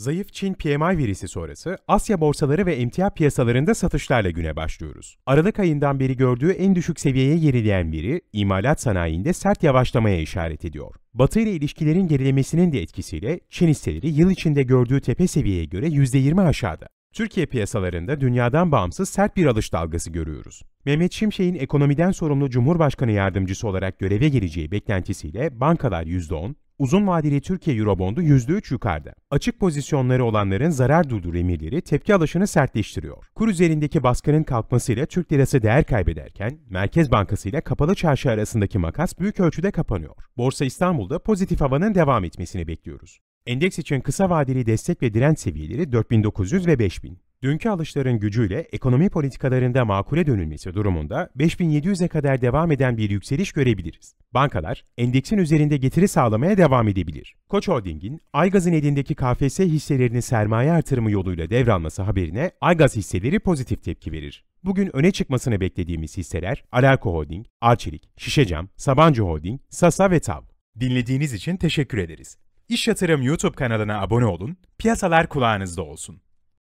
Zayıf Çin PMI verisi sonrası Asya borsaları ve emtia piyasalarında satışlarla güne başlıyoruz. Aralık ayından beri gördüğü en düşük seviyeye gerileyen biri, imalat sanayinde sert yavaşlamaya işaret ediyor. Batı ile ilişkilerin gerilemesinin de etkisiyle Çin hisseleri yıl içinde gördüğü tepe seviyeye göre %20 aşağıda. Türkiye piyasalarında dünyadan bağımsız sert bir alış dalgası görüyoruz. Mehmet Şimşek'in ekonomiden sorumlu Cumhurbaşkanı yardımcısı olarak göreve geleceği beklentisiyle bankalar %10, Uzun vadeli Türkiye Eurobondu %3 yukarıda. Açık pozisyonları olanların zarar durdur emirleri tepki alışını sertleştiriyor. Kur üzerindeki baskının kalkmasıyla Türk lirası değer kaybederken Merkez Bankası ile kapalı çarşı arasındaki makas büyük ölçüde kapanıyor. Borsa İstanbul'da pozitif havanın devam etmesini bekliyoruz. Endeks için kısa vadeli destek ve direnç seviyeleri 4900 ve 5000. Dünkü alışların gücüyle ekonomi politikalarında makule dönülmesi durumunda 5700'e kadar devam eden bir yükseliş görebiliriz. Bankalar endeksin üzerinde getiri sağlamaya devam edebilir. Koç Holding'in Aygaz'ın elindeki KFS hisselerini sermaye artırımı yoluyla devralması haberine Aygaz hisseleri pozitif tepki verir. Bugün öne çıkmasını beklediğimiz hisseler Alarko Holding, Arçelik, Şişecam, Sabancı Holding, Sasa ve Tav. Dinlediğiniz için teşekkür ederiz. İş Yatırım YouTube kanalına abone olun, piyasalar kulağınızda olsun.